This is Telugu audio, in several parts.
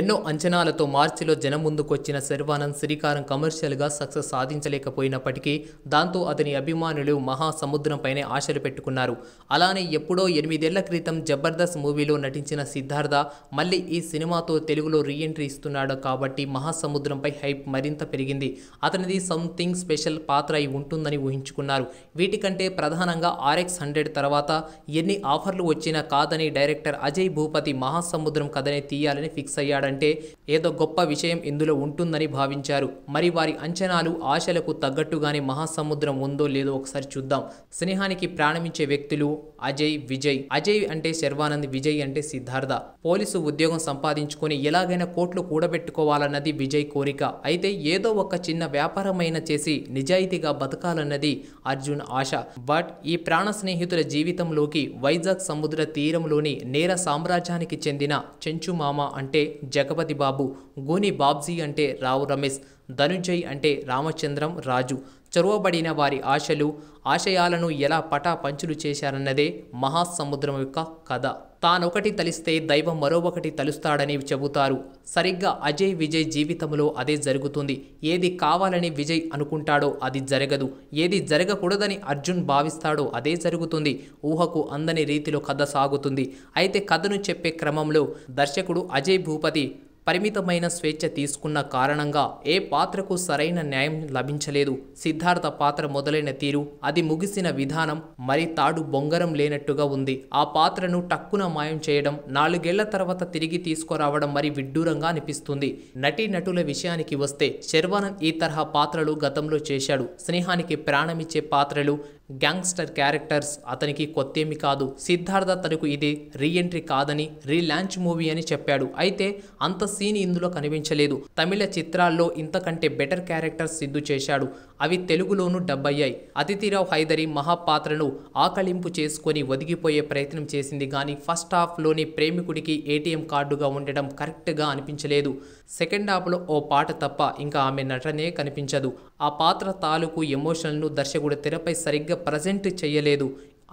ఎన్నో అంచనాలతో మార్చిలో జనం ముందుకొచ్చిన శర్వానంద్ శ్రీకారం కమర్షియల్గా సక్సెస్ సాధించలేకపోయినప్పటికీ దాంతో అతని అభిమానులు మహాసముద్రంపైనే ఆశలు పెట్టుకున్నారు అలానే ఎప్పుడో ఎనిమిదేళ్ల క్రితం జబర్దస్త్ మూవీలో నటించిన సిద్ధార్థ మళ్ళీ ఈ సినిమాతో తెలుగులో రీఎంట్రీ ఇస్తున్నాడు కాబట్టి మహాసముద్రంపై హైప్ మరింత పెరిగింది అతనిది సంథింగ్ స్పెషల్ పాత్ర అయి ఉంటుందని ఊహించుకున్నారు వీటికంటే ప్రధానంగా ఆర్ఎక్స్ హండ్రెడ్ తర్వాత ఎన్ని ఆఫర్లు వచ్చినా కాదని డైరెక్టర్ అజయ్ భూపతి మహాసముద్రం కథనే తీయాలని ఫిక్స్ అయ్యారు చేయాడంటే ఏదో గొప్ప విషయం ఇందులో ఉంటుందని భావించారు మరి వారి అంచనాలు ఆశలకు తగ్గట్టుగానే మహాసముద్రం ఉందో లేదో ఒకసారి చూద్దాం స్నేహానికి ప్రాణమించే వ్యక్తులు అజయ్ విజయ్ అజయ్ అంటే శర్వానంద్ విజయ్ అంటే సిద్ధార్థ పోలీసు ఉద్యోగం సంపాదించుకుని ఎలాగైనా కోట్లు కూడబెట్టుకోవాలన్నది విజయ్ కోరిక అయితే ఏదో ఒక చిన్న వ్యాపారమైన చేసి నిజాయితీగా బతకాలన్నది అర్జున్ ఆశ బట్ ఈ ప్రాణ స్నేహితుల జీవితంలోకి వైజాగ్ సముద్ర తీరంలోని నేర సామ్రాజ్యానికి చెందిన చెంచుమామ అంటే జగపతి బాబు గోని బాబ్జీ అంటే రావు రమేష్ ధనుంజయ్ అంటే రామచంద్రం రాజు చొరవబడిన వారి ఆశలు ఆశయాలను ఎలా పటాపంచులు చేశారన్నదే మహాసముద్రం యొక్క కథ తానొకటి తలిస్తే దైవం మరో ఒకటి తలుస్తాడని చెబుతారు సరిగ్గా అజయ్ విజయ్ జీవితంలో అదే జరుగుతుంది ఏది కావాలని విజయ్ అనుకుంటాడో అది జరగదు ఏది జరగకూడదని అర్జున్ భావిస్తాడో అదే జరుగుతుంది ఊహకు అందని రీతిలో కథ సాగుతుంది అయితే కథను చెప్పే క్రమంలో దర్శకుడు అజయ్ భూపతి పరిమితమైన స్వేచ్ఛ తీసుకున్న కారణంగా ఏ పాత్రకు సరైన న్యాయం లభించలేదు సిద్ధార్థ పాత్ర మొదలైన తీరు అది ముగిసిన విధానం మరి తాడు బొంగరం లేనట్టుగా ఉంది ఆ పాత్రను టక్కున మాయం చేయడం నాలుగేళ్ల తర్వాత తిరిగి తీసుకురావడం మరి విడ్డూరంగా అనిపిస్తుంది నటీ నటుల విషయానికి వస్తే శర్వానంద్ ఈ తరహా పాత్రలు గతంలో చేశాడు స్నేహానికి ప్రాణమిచ్చే పాత్రలు గ్యాంగ్స్టర్ క్యారెక్టర్స్ అతనికి కొత్తేమి కాదు సిద్ధార్థ తనకు ఇది రీఎంట్రీ కాదని రీలాంచ్ మూవీ అని చెప్పాడు అయితే అంత సీన్ ఇందులో కనిపించలేదు తమిళ చిత్రాల్లో ఇంతకంటే బెటర్ క్యారెక్టర్ సిద్ధు చేశాడు అవి తెలుగులోనూ డబ్బయ్యాయి అతిథిరావు హైదరి మహాపాత్రను ఆకలింపు చేసుకొని ఒదిగిపోయే ప్రయత్నం చేసింది కానీ ఫస్ట్ హాఫ్లోని ప్రేమికుడికి ఏటీఎం కార్డుగా ఉండడం కరెక్ట్గా అనిపించలేదు సెకండ్ హాఫ్లో ఓ పాట తప్ప ఇంకా ఆమె నటనే కనిపించదు ఆ పాత్ర తాలూకు ఎమోషనల్ను దర్శకుడు తెరపై సరిగ్గా ప్రజెంట్ చేయలేదు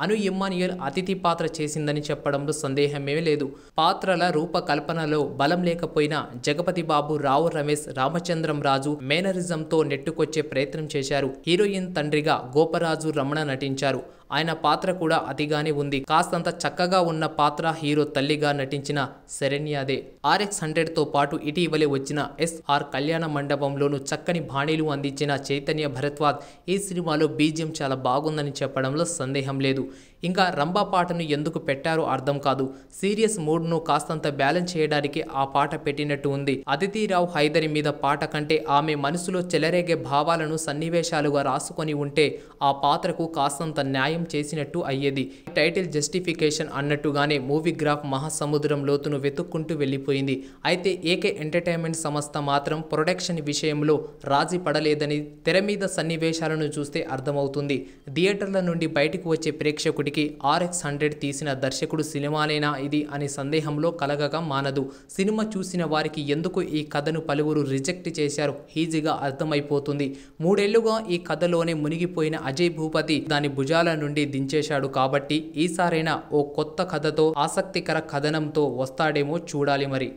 అను ఇమ్మానియల్ అతిథి పాత్ర చేసిందని చెప్పడంలో సందేహమే లేదు పాత్రల రూపకల్పనలో బలం లేకపోయినా జగపతి బాబు రావు రమేష్ రామచంద్రం రాజు మేనరిజంతో నెట్టుకొచ్చే ప్రయత్నం చేశారు హీరోయిన్ తండ్రిగా గోపరాజు రమణ నటించారు ఆయన పాత్ర కూడా అతిగానే ఉంది కాస్తంత చక్కగా ఉన్న పాత్ర హీరో తల్లిగా నటించిన శరణ్యాదే ఆర్ఎక్స్ హండ్రెడ్తో పాటు ఇటీవలే వచ్చిన ఎస్ఆర్ కళ్యాణ మండపంలోనూ చక్కని బాణీలు అందించిన చైతన్య భరత్వాద్ ఈ సినిమాలో బీజియం చాలా బాగుందని చెప్పడంలో సందేహం లేదు ఇంకా రంభా పాటను ఎందుకు పెట్టారో అర్థం కాదు సీరియస్ మూడ్ను కాస్తంత బ్యాలెన్స్ చేయడానికి ఆ పాట పెట్టినట్టు ఉంది అదితిరావు హైదరి మీద పాట కంటే ఆమె మనసులో చెలరేగే భావాలను సన్నివేశాలుగా రాసుకొని ఉంటే ఆ పాత్రకు కాస్తంత న్యాయం చేసినట్టు అయ్యేది టైటిల్ జస్టిఫికేషన్ అన్నట్టుగానే మూవీ గ్రాఫ్ మహాసముద్రం లోతును వెతుక్కుంటూ వెళ్ళిపోయింది అయితే ఏకే ఎంటర్టైన్మెంట్ సంస్థ మాత్రం ప్రొడక్షన్ విషయంలో రాజీ పడలేదని తెర మీద సన్నివేశాలను చూస్తే అర్థమవుతుంది థియేటర్ల నుండి బయటకు వచ్చే ప్రేక్షకుడి ఉన్నప్పటికీ ఆర్ఎక్స్ హండ్రెడ్ తీసిన దర్శకుడు సినిమానేనా ఇది అనే సందేహంలో కలగక మానదు సినిమా చూసిన వారికి ఎందుకు ఈ కథను పలువురు రిజెక్ట్ చేశారు ఈజీగా అర్థమైపోతుంది మూడేళ్లుగా ఈ కథలోనే మునిగిపోయిన అజయ్ భూపతి దాని భుజాల నుండి దించేశాడు కాబట్టి ఈసారైనా ఓ కొత్త కథతో ఆసక్తికర కథనంతో వస్తాడేమో చూడాలి మరి